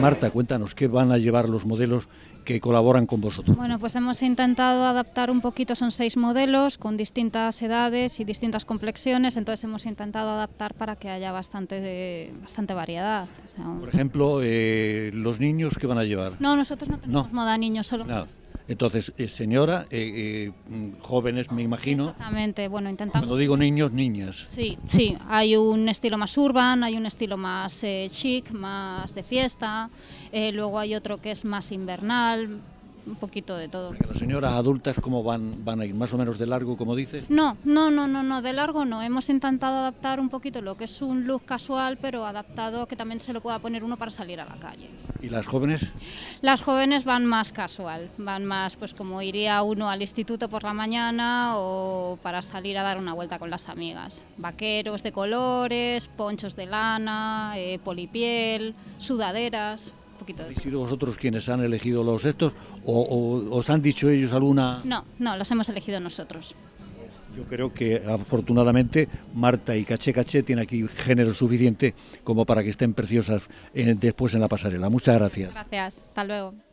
Marta, cuéntanos qué van a llevar los modelos que colaboran con vosotros. Bueno, pues hemos intentado adaptar un poquito, son seis modelos con distintas edades y distintas complexiones, entonces hemos intentado adaptar para que haya bastante, bastante variedad. Por ejemplo, eh, los niños, ¿qué van a llevar? No, nosotros no tenemos moda niños, solo... Entonces, eh, señora, eh, eh, mm, jóvenes, me imagino. Exactamente, bueno, intentamos. Cuando digo niños, niñas. Sí, sí, hay un estilo más urban, hay un estilo más chic, más de fiesta, luego hay otro que es más invernal, un poquito de todo. ¿Las señoras adultas cómo van, van a ir? ¿Más o menos de largo, como dices? No, no, no, no, no, de largo no. Hemos intentado adaptar un poquito lo que es un look casual, pero adaptado que también se lo pueda poner uno para salir a la calle. ¿Y las jóvenes? Las jóvenes van más casual, van más pues como iría uno al instituto por la mañana o para salir a dar una vuelta con las amigas. Vaqueros de colores, ponchos de lana, eh, polipiel, sudaderas poquito ¿Habéis sido vosotros quienes han elegido los estos o, os han dicho ellos alguna...? No, no, los hemos elegido nosotros. Yo creo que afortunadamente Marta y Caché Caché tienen aquí género suficiente como para que estén preciosas eh, después en la pasarela. Muchas gracias. Gracias, hasta luego.